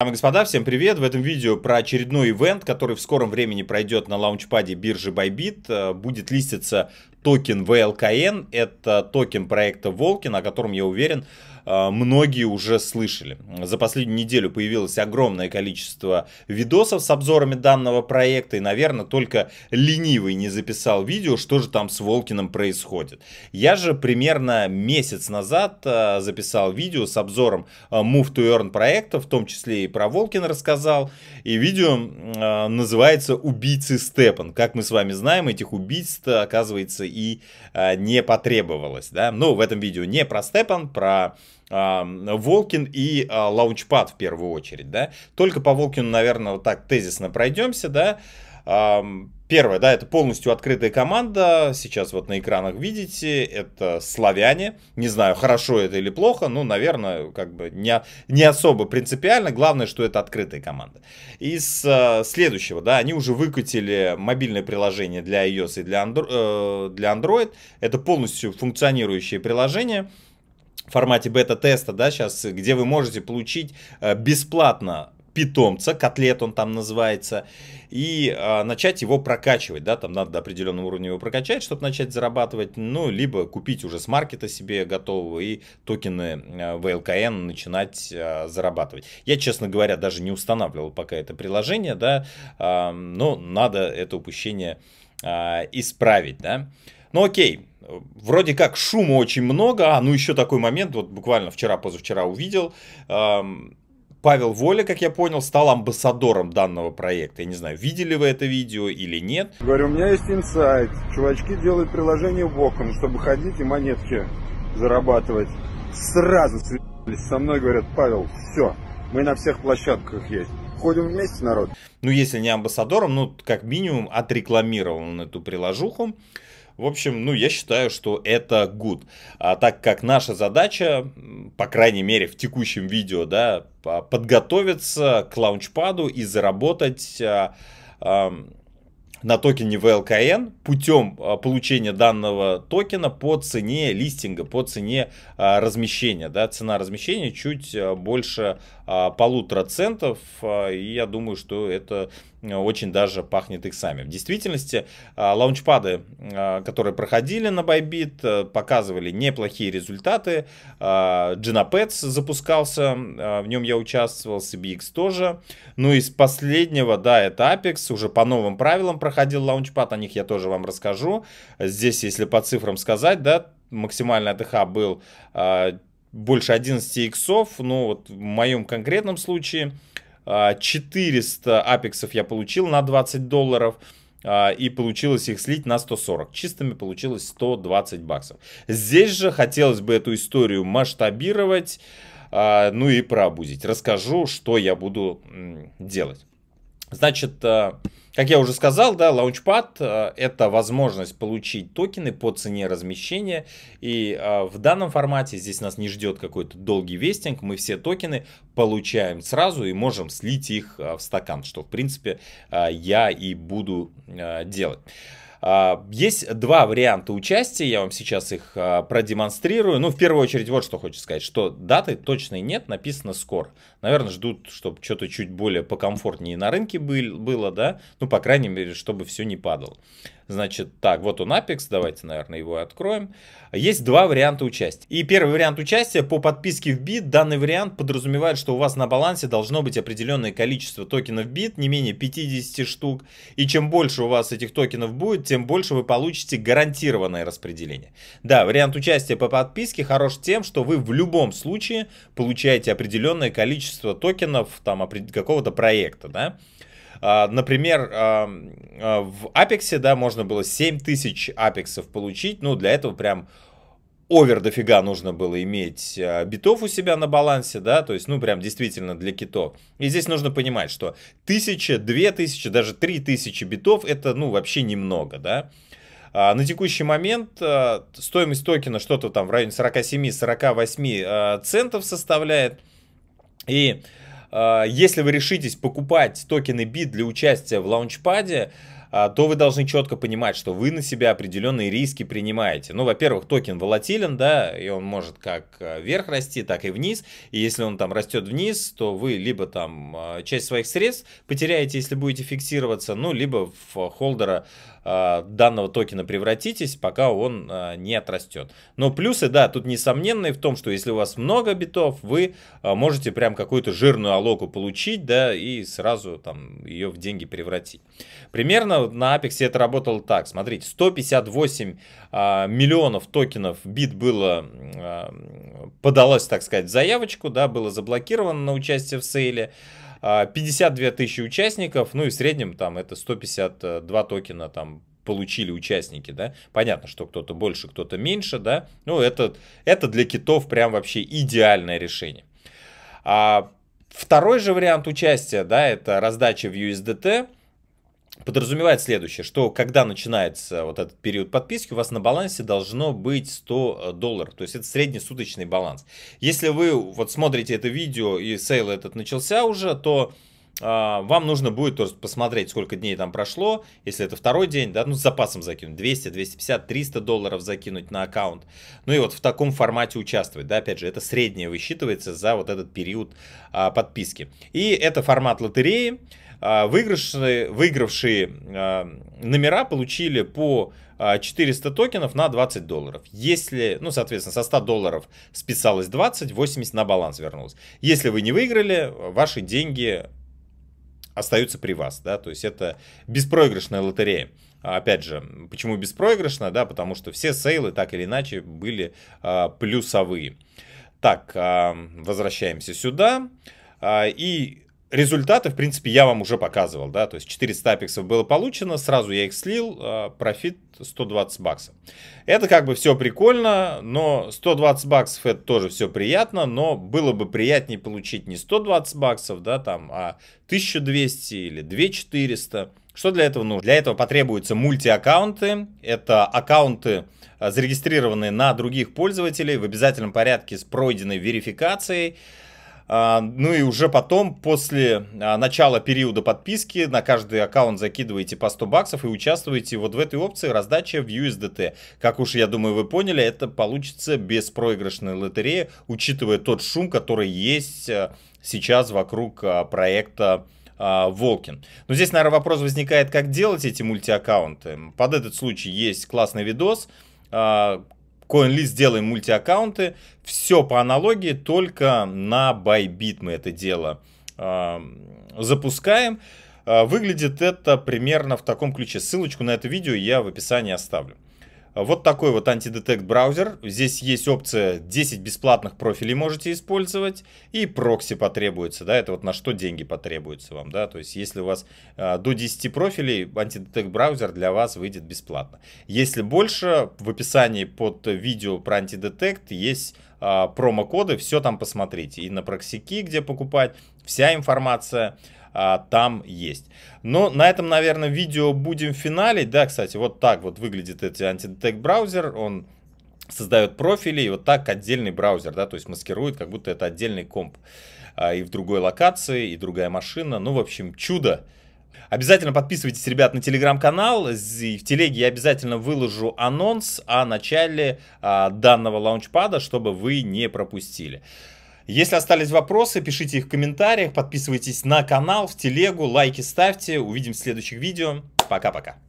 Дамы и господа, всем привет! В этом видео про очередной ивент, который в скором времени пройдет на лаунчпаде биржи Bybit. Э, будет листиться токен VLKN, это токен проекта Волкин, о котором, я уверен, Э, многие уже слышали. За последнюю неделю появилось огромное количество видосов с обзорами данного проекта, и, наверное, только ленивый не записал видео, что же там с Волкиным происходит. Я же примерно месяц назад э, записал видео с обзором э, Move to Earn проекта, в том числе и про Волкина рассказал, и видео называется «Убийцы Степан». Как мы с вами знаем, этих убийств, оказывается, и не потребовалось, да, ну, в этом видео не про Степан, про Волкин и а, Лаунчпад в первую очередь, да. Только по Волкину, наверное, вот так тезисно пройдемся, да. Первое, да, это полностью открытая команда. Сейчас вот на экранах видите, это славяне. Не знаю, хорошо это или плохо, но, наверное, как бы не, не особо принципиально. Главное, что это открытая команда. Из э, следующего, да, они уже выкатили мобильное приложение для iOS и для, Andro- э, для Android. Это полностью функционирующее приложение в формате бета-теста, да, сейчас, где вы можете получить э, бесплатно питомца, котлет он там называется, и э, начать его прокачивать, да, там надо до определенного уровня его прокачать, чтобы начать зарабатывать, ну, либо купить уже с маркета себе готового и токены э, VLKN начинать э, зарабатывать. Я, честно говоря, даже не устанавливал пока это приложение, да, э, но надо это упущение э, исправить, да. Э, ну окей, вроде как шума очень много, а ну еще такой момент, вот буквально вчера, позавчера увидел, эм, Павел Воля, как я понял, стал амбассадором данного проекта. Я не знаю, видели вы это видео или нет. Говорю, у меня есть инсайт. Чувачки делают приложение Воком, чтобы ходить и монетки зарабатывать. Сразу связались со мной, говорят, Павел, все, мы на всех площадках есть. Ходим вместе, народ. Ну, если не амбассадором, ну, как минимум, отрекламировал он эту приложуху. В общем, ну, я считаю, что это good. А так как наша задача, по крайней мере, в текущем видео, да, подготовиться к лаунчпаду и заработать а, на токене VLKN путем а, получения данного токена по цене листинга, по цене а, размещения. Да? Цена размещения чуть а, больше полутора центов, и я думаю, что это очень даже пахнет иксами. В действительности лаунчпады, которые проходили на Bybit, показывали неплохие результаты. Genopets запускался, в нем я участвовал, CBX тоже. Ну и с последнего, да, это Apex, уже по новым правилам проходил лаунчпад, о них я тоже вам расскажу. Здесь, если по цифрам сказать, да, максимальный АТХ был э, больше 11 иксов, ну вот в моем конкретном случае 400 а, апексов я получил на 20 долларов, а, и получилось их слить на 140. Чистыми получилось 120 баксов. Здесь же хотелось бы эту историю масштабировать, ну и пробудить Расскажу, что я буду делать. Значит, э, как я уже сказал, да, Launchpad э, – это возможность получить токены по цене размещения. И э, в данном формате здесь нас не ждет какой-то долгий вестинг. Мы все токены получаем сразу и можем слить их в стакан, что, в принципе, я и буду делать. А, есть два варианта участия, я вам сейчас их а, продемонстрирую. Ну, в первую очередь, вот что хочу сказать, что даты точной нет, написано скоро. Наверное, ждут, чтобы что-то чуть более покомфортнее на рынке было, да, ну, по крайней мере, чтобы все не падало. Значит, так, вот он Apex, давайте, наверное, его откроем. Есть два варианта участия. И первый вариант участия по подписке в бит. Данный вариант подразумевает, что у вас на балансе должно быть определенное количество токенов бит, не менее 50 штук. И чем больше у вас этих токенов будет, тем больше вы получите гарантированное распределение. Да, вариант участия по подписке хорош тем, что вы в любом случае получаете определенное количество токенов там какого-то проекта, да. А, например, а, а, в Apex, да, можно было 7000 апексов получить, ну, для этого прям овер дофига нужно было иметь битов у себя на балансе, да, то есть, ну, прям действительно для китов. И здесь нужно понимать, что 1000, 2000, даже 3000 битов это, ну, вообще немного, да. на текущий момент стоимость токена что-то там в районе 47-48 а, центов составляет. И а, если вы решитесь покупать токены Бит для участия в лаунчпаде, а, то вы должны четко понимать, что вы на себя определенные риски принимаете. Ну, во-первых, токен волатилен, да, и он может как э, вверх расти, так и вниз. И если он там растет вниз, то вы либо там э, часть своих средств потеряете, если будете фиксироваться, ну, либо в холдера Э, данного токена превратитесь, пока он э, не отрастет. Но плюсы, да, тут несомненные в том, что если у вас много битов, вы э, можете прям какую-то жирную алоку получить, да, и сразу там ее в деньги превратить. Примерно на Apex это работало так. Смотрите, 158 миллионов токенов бит было, подалось, так сказать, в заявочку, да, было заблокировано на участие в сейле. 52 а, тысячи участников, ну и в среднем там это 152 токена там получили участники, да. Понятно, что кто-то больше, кто-то меньше, да. Ну, это, это для китов прям вообще идеальное решение. А второй же вариант участия, да, это раздача в USDT подразумевает следующее, что когда начинается вот этот период подписки, у вас на балансе должно быть 100 э, долларов, то есть это среднесуточный баланс. Если вы вот смотрите это видео и сейл этот начался уже, то а, вам нужно будет тоже посмотреть, сколько дней там прошло, если это второй день, да, ну с запасом закинуть, 200, 250, 300 долларов закинуть на аккаунт, ну и вот в таком формате участвовать, да, опять же, это среднее высчитывается за вот этот период а, подписки. И это формат лотереи, а, выигрыши, выигравшие а, номера получили по 400 а, токенов на 20 долларов. Если, ну, соответственно, со 100 долларов списалось 20, 80 на баланс вернулось. Если вы не выиграли, ваши деньги остаются при вас, да, то есть это беспроигрышная лотерея. Опять же, почему беспроигрышная, да, потому что все сейлы так или иначе были а, плюсовые. Так, а, возвращаемся сюда. А, и результаты, в принципе, я вам уже показывал, да, то есть 400 апексов было получено, сразу я их слил, а, профит 120 баксов. Это как бы все прикольно, но 120 баксов это тоже все приятно, но было бы приятнее получить не 120 баксов, да, там, а 1200 или 2400. Что для этого нужно? Для этого потребуются мультиаккаунты, это аккаунты, а, зарегистрированные на других пользователей в обязательном порядке с пройденной верификацией, а, ну и уже потом, после а, начала периода подписки, на каждый аккаунт закидываете по 100 баксов и участвуете вот в этой опции раздача в USDT. Как уж я думаю вы поняли, это получится беспроигрышная лотерея, учитывая тот шум, который есть а, сейчас вокруг проекта Волкин. Но здесь, наверное, вопрос возникает, как делать эти мультиаккаунты. Под этот случай есть классный видос, CoinList сделаем мультиаккаунты. Все по аналогии, только на Bybit мы это дело э, запускаем. А, выглядит это примерно в таком ключе. Ссылочку на это видео я в описании оставлю. Вот такой вот антидетект браузер. Здесь есть опция 10 бесплатных профилей можете использовать. И прокси потребуется, да, это вот на что деньги потребуются вам, да. То есть если у вас э, до 10 профилей, антидетект браузер для вас выйдет бесплатно. Если больше, в описании под видео про антидетект есть э, промокоды, все там посмотрите. И на проксики, где покупать, вся информация а, там есть. Но на этом, наверное, видео будем финалить. Да, кстати, вот так вот выглядит этот антидетект браузер. Он создает профили и вот так отдельный браузер, да, то есть маскирует, как будто это отдельный комп. А, и в другой локации, и другая машина. Ну, в общем, чудо. Обязательно подписывайтесь, ребят, на телеграм-канал. В телеге я обязательно выложу анонс о начале а, данного лаунчпада, чтобы вы не пропустили. Если остались вопросы, пишите их в комментариях, подписывайтесь на канал, в телегу, лайки ставьте. Увидимся в следующих видео. Пока-пока.